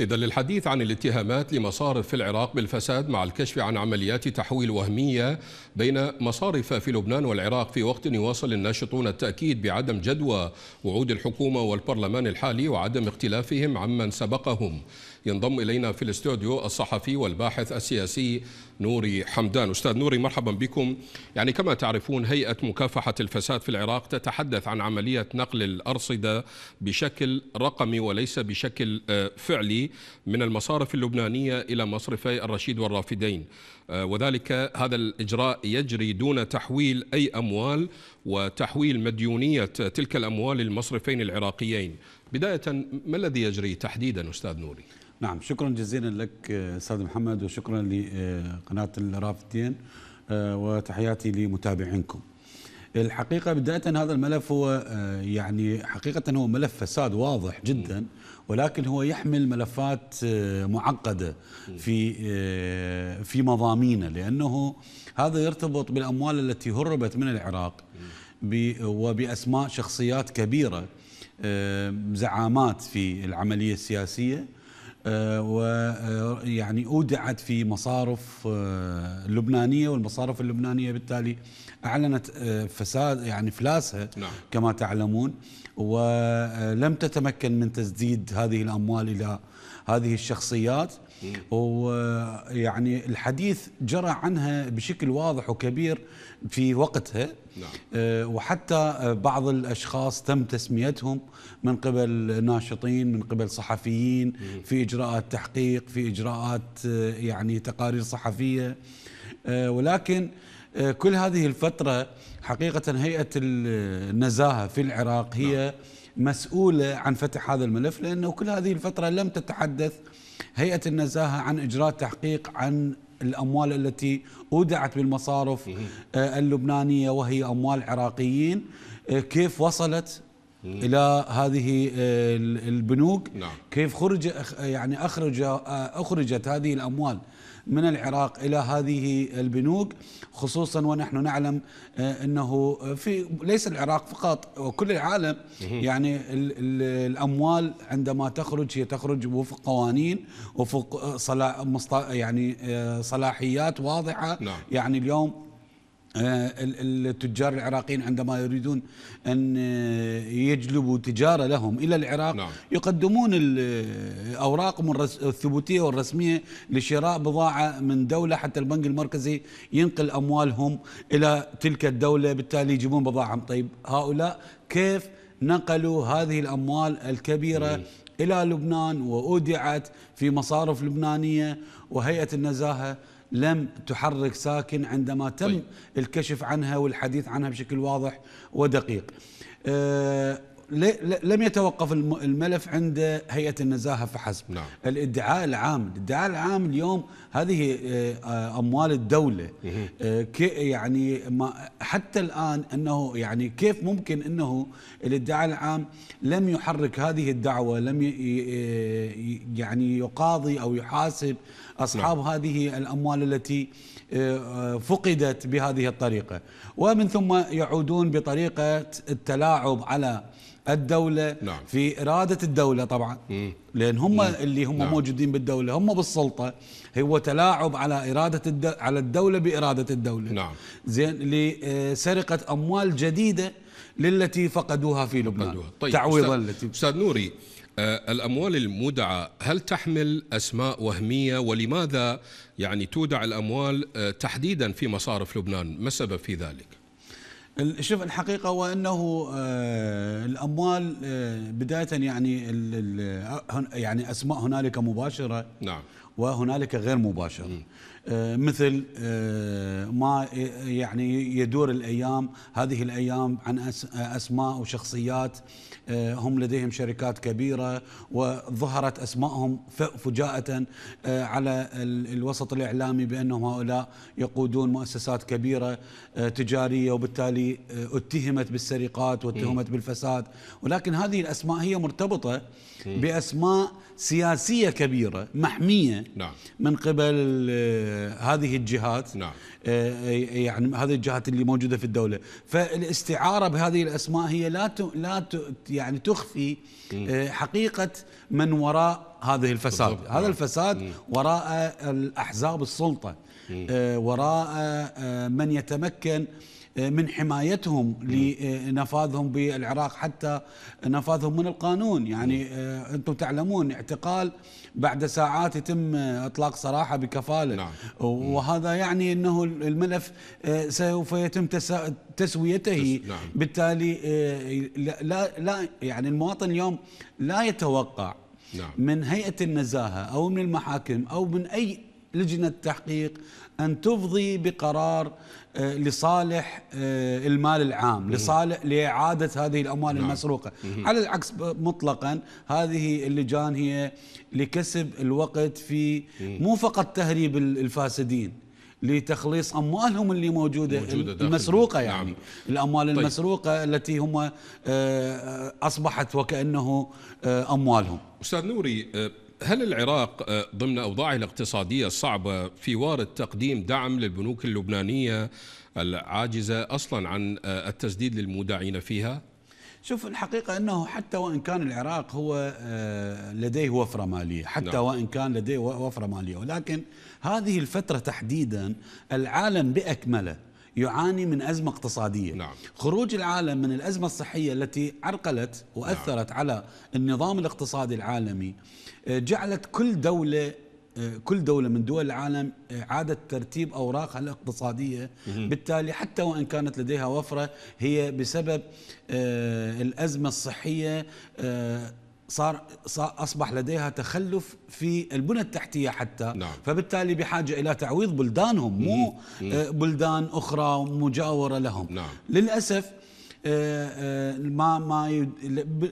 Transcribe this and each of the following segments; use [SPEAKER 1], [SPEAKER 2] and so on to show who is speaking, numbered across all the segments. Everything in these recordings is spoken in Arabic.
[SPEAKER 1] إذا للحديث عن الاتهامات لمصارف في العراق بالفساد مع الكشف عن عمليات تحويل وهمية بين مصارف في لبنان والعراق في وقت يواصل الناشطون التأكيد بعدم جدوى وعود الحكومة والبرلمان الحالي وعدم اختلافهم عمن سبقهم ينضم إلينا في الاستوديو الصحفي والباحث السياسي نوري حمدان أستاذ نوري مرحبا بكم يعني كما تعرفون هيئة مكافحة الفساد في العراق تتحدث عن عملية نقل الأرصدة بشكل رقمي وليس بشكل آه، فعلي من المصارف اللبنانية إلى مصرفي الرشيد والرافدين آه، وذلك هذا الإجراء يجري دون تحويل أي أموال وتحويل مديونية تلك الأموال للمصرفين العراقيين بداية ما الذي يجري تحديدا أستاذ نوري؟
[SPEAKER 2] نعم شكرا جزيلا لك أستاذ محمد وشكرا لقناة آه، الرافدين آه، وتحياتي لمتابعينكم الحقيقة بداية هذا الملف هو آه، يعني حقيقة هو ملف فساد واضح جدا ولكن هو يحمل ملفات معقدة في في مضامينه لأنه هذا يرتبط بالأموال التي هربت من العراق وبأسماء شخصيات كبيرة آه، زعامات في العملية السياسية آه، ويعني آه، أودعت في مصارف لبنانية والمصارف اللبنانية بالتالي أعلنت فساد يعني إفلاسها نعم. كما تعلمون ولم تتمكن من تسديد هذه الأموال إلى هذه الشخصيات ويعني الحديث جرى عنها بشكل واضح وكبير في وقتها نعم. آه، وحتى بعض الاشخاص تم تسميتهم من قبل ناشطين من قبل صحفيين في اجراءات تحقيق في اجراءات آه، يعني تقارير صحفيه آه، ولكن كل هذه الفتره حقيقه هيئه النزاهه في العراق هي نعم. مسؤولة عن فتح هذا الملف لأنه كل هذه الفترة لم تتحدث هيئة النزاهة عن إجراء تحقيق عن الأموال التي أودعت بالمصارف آه، اللبنانية وهي أموال عراقيين آه، كيف وصلت الى هذه آه، البنوك نعم. كيف خرج يعني اخرج آه، اخرجت هذه الاموال من العراق الى هذه البنوك خصوصا ونحن نعلم آه، انه في ليس العراق فقط وكل العالم يعني الاموال عندما تخرج هي تخرج وفق قوانين وفق صلاح يعني صلاحيات واضحه نعم. يعني اليوم آه، التجار العراقيين عندما يريدون أن آه، يجلبوا تجارة لهم إلى العراق نعم. يقدمون آه، أوراقهم الثبوتية والرسمية لشراء بضاعة من دولة حتى البنك المركزي ينقل أموالهم إلى تلك الدولة بالتالي يجيبون بضاعهم طيب هؤلاء كيف نقلوا هذه الأموال الكبيرة مم. إلى لبنان وأودعت في مصارف لبنانية وهيئة النزاهة لم تحرك ساكن عندما تم طيب. الكشف عنها والحديث عنها بشكل واضح ودقيق آه، لم يتوقف الملف عند هيئه النزاهه فحسب نعم. الادعاء العام الادعاء العام اليوم هذه آه، آه، اموال الدوله آه، يعني ما حتى الان انه يعني كيف ممكن انه الادعاء العام لم يحرك هذه الدعوه لم يعني يقاضي او يحاسب اصحاب نعم. هذه الاموال التي فقدت بهذه الطريقه ومن ثم يعودون بطريقه التلاعب على الدولة نعم. في إرادة الدولة طبعا مم. لأن هم مم. نعم. اللي هم نعم. موجودين بالدولة هم بالسلطة هو تلاعب على إرادة الدولة على الدولة بإرادة الدولة نعم. زين لسرقة آه، أموال جديدة للتي فقدوها في لبنان فقدوها. طيب تعويضا التي أستاذ نوري آه الأموال المودعة هل
[SPEAKER 1] تحمل أسماء وهمية ولماذا يعني تودع الأموال آه تحديدا في مصارف لبنان ما السبب في ذلك؟
[SPEAKER 2] شوف الحقيقة وأنه آه، الأموال آه، بداية يعني آه، يعني أسماء هنالك مباشرة نعم وهنالك غير مباشرة آه، مثل آه، ما يعني يدور الايام هذه الايام عن آه، اسماء وشخصيات هم لديهم شركات كبيره وظهرت اسمائهم فجاءه على الوسط الاعلامي بانهم هؤلاء يقودون مؤسسات كبيره تجاريه وبالتالي اتهمت بالسرقات واتهمت بالفساد ولكن هذه الاسماء هي مرتبطه باسماء سياسيه كبيره محميه نعم. من قبل هذه الجهات نعم. آه، آه، يعني هذه الجهات اللي موجوده في الدوله فالاستعاره بهذه الاسماء هي لا ت... لا ت... يعني تخفي آه، حقيقه من وراء هذه الفساد بالضبط. هذا نعم. الفساد وراء الاحزاب السلطه وراء من يتمكن آه، من حمايتهم لنفاذهم آه، بالعراق حتى نفاذهم من القانون يعني آه، انتم تعلمون اعتقال بعد ساعات يتم اطلاق سراحه بكفاله نعم. وهذا يعني انه الملف سوف يتم تسويته نعم. بالتالي لا لا يعني المواطن اليوم لا يتوقع نعم. من هيئه النزاهه او من المحاكم او من اي لجنة التحقيق أن تفضي بقرار آه، لصالح آه، المال العام لصالح لإعادة هذه الأموال نعم. المسروقة على العكس مطلقا هذه اللجان هي لكسب الوقت في مو فقط تهريب الفاسدين لتخليص اموالهم اللي موجوده, موجودة المسروقه نعم. يعني نعم. الاموال طيب. المسروقه التي هم آه، اصبحت وكانه اموالهم استاذ نوري هل
[SPEAKER 1] العراق آه، ضمن أوضاعه الاقتصادية الصعبة في وارد تقديم دعم للبنوك اللبنانية العاجزة أصلا عن آه، التسديد للمودعين فيها؟
[SPEAKER 2] شوف الحقيقة أنه حتى وإن كان العراق هو آه، لديه وفرة مالية حتى نعم. وإن كان لديه وفرة مالية ولكن هذه الفترة تحديدا العالم بأكمله يعاني من أزمة اقتصادية نعم. خروج العالم من الأزمة الصحية التي عرقلت وأثرت نعم. على النظام الاقتصادي العالمي آه، جعلت كل دولة آه، كل دولة من دول العالم آه، عادة ترتيب أوراقها الاقتصادية بالتالي حتى وإن كانت لديها وفرة هي بسبب الأزمة الصحية صار, صار اصبح لديها تخلف في البنى التحتيه حتى نعم. فبالتالي بحاجه الى تعويض بلدانهم مو آه، بلدان اخرى مجاوره لهم نعم. للاسف آه، آه، ما ما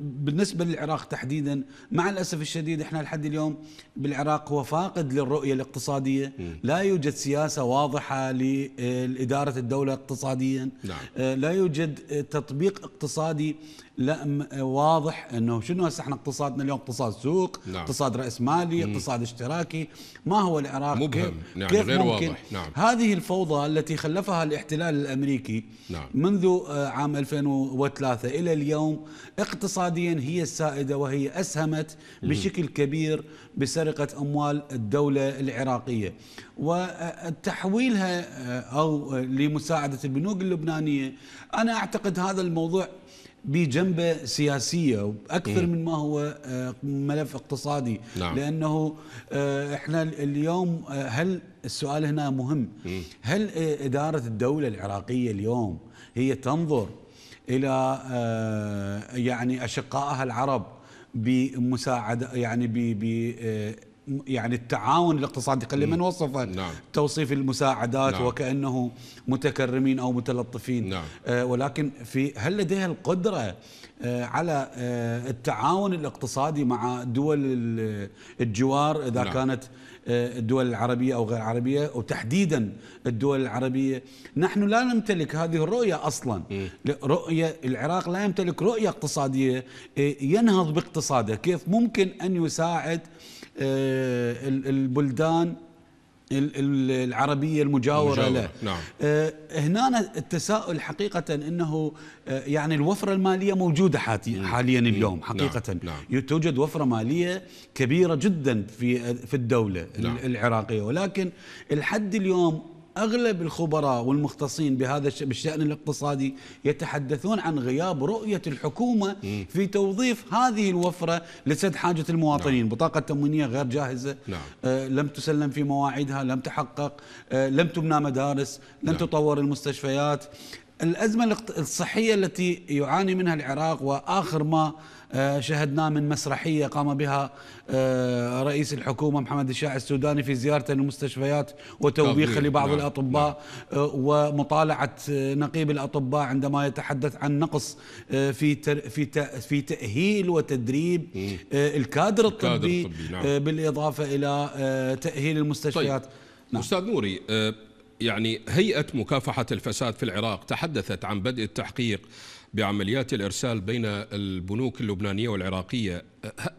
[SPEAKER 2] بالنسبه للعراق تحديدا مع الاسف الشديد احنا لحد اليوم بالعراق هو فاقد للرؤيه الاقتصاديه لا يوجد سياسه واضحه لاداره الدوله اقتصاديا نعم. لا يوجد تطبيق اقتصادي لا واضح انه شنو هسه احنا اقتصادنا اليوم اقتصاد سوق نعم. اقتصاد راس مالي مم. اقتصاد اشتراكي ما هو العراق مبهم نعم كيف غير ممكن واضح نعم. هذه الفوضى التي خلفها الاحتلال الامريكي نعم. منذ آه، عام 2003 الى اليوم اقتصاديا هي السائده وهي اسهمت بشكل كبير بسرقه اموال الدوله العراقيه وتحويلها آه، او آه، لمساعده البنوك اللبنانيه انا اعتقد هذا الموضوع بجنبة سياسية أكثر من ما هو آه، ملف اقتصادي نعم. لأنه آه، إحنا اليوم آه، هل السؤال هنا مهم هل إدارة الدولة العراقية اليوم هي تنظر إلى يعني أشقائها العرب بمساعدة يعني ب يعني التعاون الاقتصادي من وصفه نعم. توصيف المساعدات نعم. وكأنه متكرمين أو متلطفين نعم. آه ولكن في هل لديها القدرة آه على آه التعاون الاقتصادي مع دول الجوار إذا نعم. كانت آه، الدول العربية أو غير العربية وتحديدا الدول العربية نحن لا نمتلك هذه الرؤية أصلا رؤية العراق لا يمتلك رؤية اقتصادية آه، ينهض باقتصاده كيف ممكن أن يساعد آه، البلدان العربية المجاورة له نعم. آه، هنا التساؤل حقيقة أنه آه، يعني الوفرة المالية موجودة حاليا اليوم نعم، حقيقة نعم. نعم. توجد وفرة مالية كبيرة جدا في في الدولة نعم. العراقية ولكن الحد اليوم أغلب الخبراء والمختصين بهذا بالشأن الاقتصادي يتحدثون عن غياب رؤية الحكومة م. في توظيف هذه الوفرة لسد حاجة المواطنين نعم. بطاقة تموينية غير جاهزة نعم. آه لم تسلم في مواعيدها لم تحقق آه لم تبنى مدارس لم نعم. تطور المستشفيات الأزمة الصحية التي يعاني منها العراق وآخر ما آه، شهدناه من مسرحية قام بها آه، رئيس الحكومة محمد الشاع السوداني في زيارته للمستشفيات وتوبيخه لبعض نعم. الأطباء نعم. آه، ومطالعة نقيب الأطباء عندما يتحدث عن نقص في في في تأهيل وتدريب الكادر الطبي, الكادر الطبي نعم. بالإضافة إلى تأهيل المستشفيات طيب.
[SPEAKER 1] نعم. أستاذ نوري يعني هيئة مكافحة الفساد في العراق تحدثت عن بدء التحقيق بعمليات الإرسال بين البنوك اللبنانية والعراقية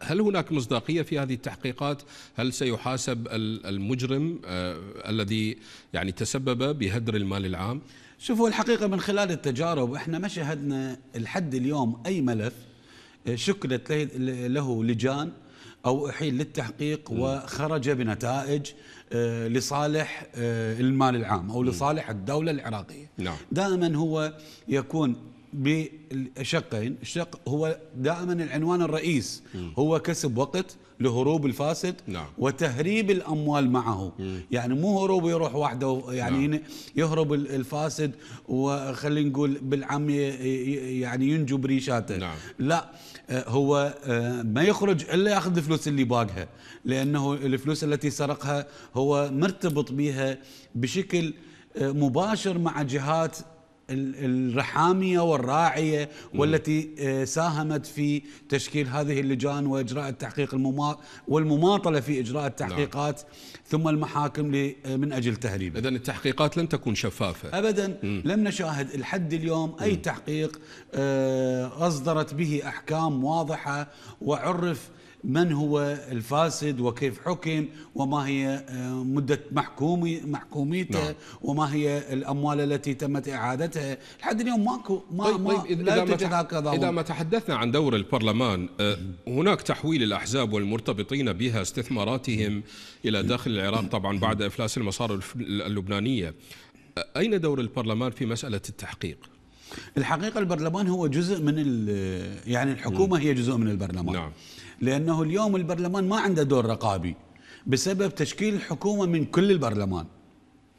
[SPEAKER 1] هل هناك مصداقية في هذه التحقيقات هل سيحاسب المجرم آه، الذي يعني تسبب بهدر المال
[SPEAKER 2] العام شوفوا الحقيقة من خلال التجارب احنا ما شهدنا لحد اليوم أي ملف آه، شكلت له لجان أو أحيل للتحقيق وخرج بنتائج آه، لصالح آه، المال العام أو لصالح الدولة العراقية نعم. دائما هو يكون بشقين الشق هو دائما العنوان الرئيس م. هو كسب وقت لهروب الفاسد نعم. وتهريب الأموال معه م. يعني مو هروب يروح وحده يعني نعم. يهرب الفاسد وخلينا نقول بالعم يعني ينجو بريشاته نعم. لا آه، هو آه، ما يخرج إلا يأخذ الفلوس اللي باقها لأنه الفلوس التي سرقها هو مرتبط بها بشكل آه، مباشر مع جهات الرحامية والراعية والتي آه، ساهمت في تشكيل هذه اللجان وإجراء التحقيق والمماطلة في إجراء نعم. التحقيقات ثم المحاكم آه، من أجل تهريبه إذا التحقيقات لم تكن شفافة أبدا لم نشاهد لحد اليوم أي تحقيق آه، أصدرت به أحكام واضحة وعرف من هو الفاسد وكيف حكم وما هي آه، مدة محكومي محكوميته نعم. وما هي الأموال التي تمت إعادتها لحد اليوم ماكو ما, طيب, طيب، ما طيب لا يوجد هكذا إذا ما تحدثنا
[SPEAKER 1] عن دور البرلمان آه، هناك تحويل الأحزاب والمرتبطين بها استثماراتهم إلى داخل العراق طبعا بعد إفلاس المصارف اللبنانية أين دور البرلمان في مسألة التحقيق؟
[SPEAKER 2] الحقيقه البرلمان هو جزء من يعني الحكومه م. هي جزء من البرلمان نعم. لانه اليوم البرلمان ما عنده دور رقابي بسبب تشكيل الحكومه من كل البرلمان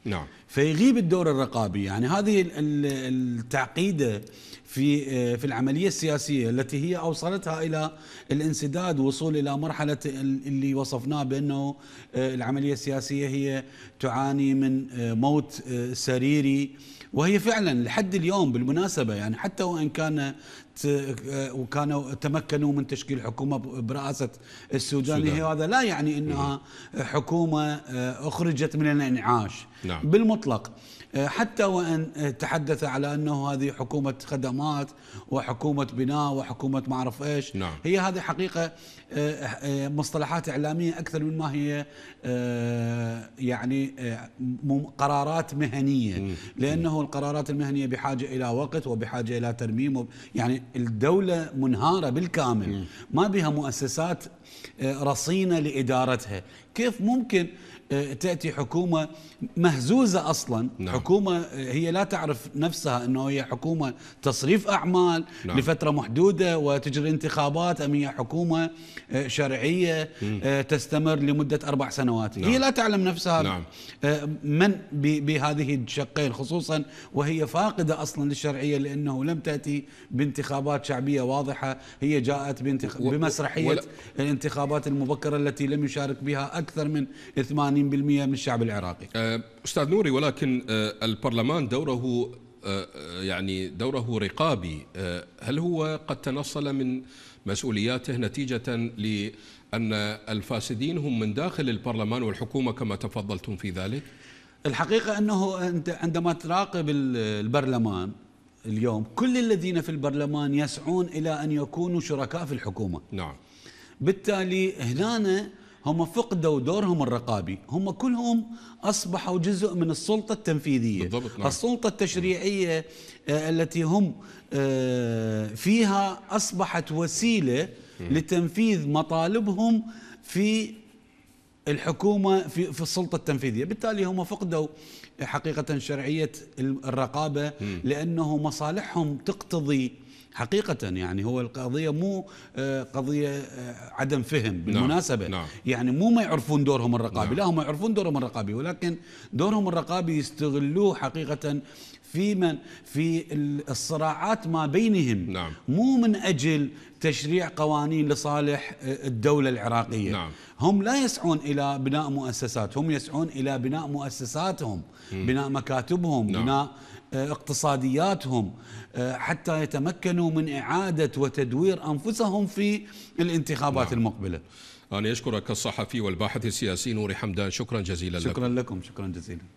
[SPEAKER 2] نعم فيغيب الدور الرقابي يعني هذه التعقيده في آه، في العمليه السياسيه التي هي اوصلتها الى الانسداد وصول الى مرحله اللي وصفناه بانه آه، العمليه السياسيه هي تعاني من آه، موت سريري وهي فعلا لحد اليوم بالمناسبه يعني حتى وان كان وكانوا تمكنوا من تشكيل حكومه برئاسه السودان هذا لا يعني انها حكومه اخرجت من الانعاش نعم. بالمطلق المطلق آه، حتى وان آه، تحدث على انه هذه حكومه خدمات وحكومه بناء وحكومه ما اعرف ايش نعم. هي هذه حقيقه آه، مصطلحات اعلاميه اكثر من ما هي يعني قرارات مهنيه لانه القرارات المهنيه بحاجه الى وقت وبحاجه الى ترميم يعني الدوله منهاره بالكامل ما بها مؤسسات رصينه لادارتها كيف ممكن آه، تأتي حكومة مهزوزة أصلا نعم. حكومة آه، هي لا تعرف نفسها أنه هي حكومة تصريف أعمال نعم. لفترة محدودة وتجري انتخابات أم هي حكومة آه، شرعية تستمر لمدة أربع سنوات نعم. هي لا تعلم نفسها نعم. من بهذه الشقين خصوصا وهي فاقدة أصلا للشرعية لأنه لم تأتي بانتخابات شعبية واضحة هي جاءت بمسرحية الانتخابات المبكرة التي لم يشارك بها أكثر من 80 80% من الشعب العراقي
[SPEAKER 1] آه، أستاذ نوري ولكن آه، البرلمان دوره آه، يعني دوره رقابي هل هو قد تنصل من مسؤولياته نتيجة لأن الفاسدين هم من داخل
[SPEAKER 2] البرلمان والحكومة كما تفضلتم في ذلك الحقيقة أنه أنت عندما تراقب البرلمان اليوم كل الذين في البرلمان يسعون إلى أن يكونوا شركاء في الحكومة نعم بالتالي هنا هم فقدوا دورهم الرقابي هم كلهم أصبحوا جزء من السلطة التنفيذية بالضبط نعم. السلطة التشريعية آه، التي هم آه، فيها أصبحت وسيلة لتنفيذ مطالبهم في الحكومة في, في السلطة التنفيذية بالتالي هم فقدوا حقيقة شرعية الرقابة لأنه مصالحهم تقتضي حقيقة يعني هو القضية مو آه، قضية آه، عدم فهم نعم، بالمناسبة نعم. يعني مو ما يعرفون دورهم الرقابي نعم. لا هم يعرفون دورهم الرقابي ولكن دورهم الرقابي يستغلوه حقيقة في من في الصراعات ما بينهم نعم. مو من أجل تشريع قوانين لصالح آه، الدولة العراقية نعم. هم لا يسعون إلى بناء مؤسسات هم يسعون إلى بناء مؤسساتهم م. بناء مكاتبهم نعم. بناء آه، اقتصادياتهم آه، حتى يتمكنوا من إعادة وتدوير أنفسهم في الانتخابات نعم. المقبلة أنا أشكرك الصحفي والباحث
[SPEAKER 1] السياسي نوري حمدان شكرا جزيلا شكرا لكم, لكم شكرا جزيلا